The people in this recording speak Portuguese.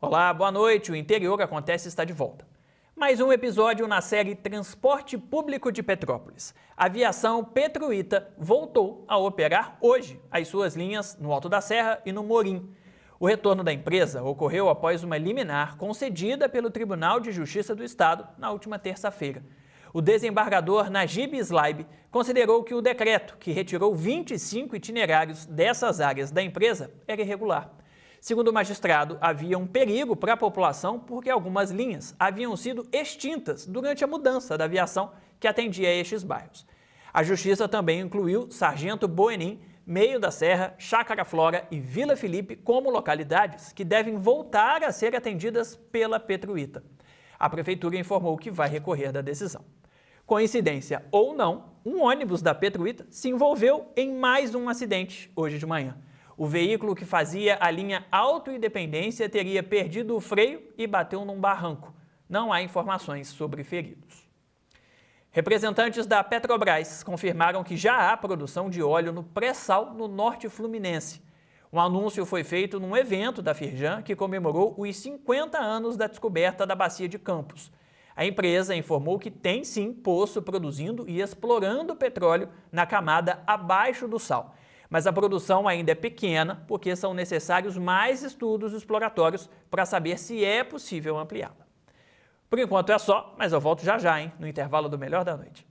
Olá, boa noite. O interior acontece está de volta. Mais um episódio na série Transporte Público de Petrópolis. A aviação Petruíta voltou a operar hoje as suas linhas no Alto da Serra e no Morim. O retorno da empresa ocorreu após uma liminar concedida pelo Tribunal de Justiça do Estado na última terça-feira. O desembargador Najib Slaib considerou que o decreto, que retirou 25 itinerários dessas áreas da empresa, era é irregular. Segundo o magistrado, havia um perigo para a população porque algumas linhas haviam sido extintas durante a mudança da aviação que atendia estes bairros. A justiça também incluiu Sargento Boenim, Meio da Serra, Chácara Flora e Vila Felipe como localidades que devem voltar a ser atendidas pela Petruíta. A prefeitura informou que vai recorrer da decisão. Coincidência ou não, um ônibus da Petruíta se envolveu em mais um acidente hoje de manhã. O veículo que fazia a linha autoindependência teria perdido o freio e bateu num barranco. Não há informações sobre feridos. Representantes da Petrobras confirmaram que já há produção de óleo no pré-sal no norte fluminense. Um anúncio foi feito num evento da Firjan que comemorou os 50 anos da descoberta da bacia de Campos. A empresa informou que tem sim poço produzindo e explorando petróleo na camada abaixo do sal, mas a produção ainda é pequena, porque são necessários mais estudos exploratórios para saber se é possível ampliá-la. Por enquanto é só, mas eu volto já já, hein, no intervalo do Melhor da Noite.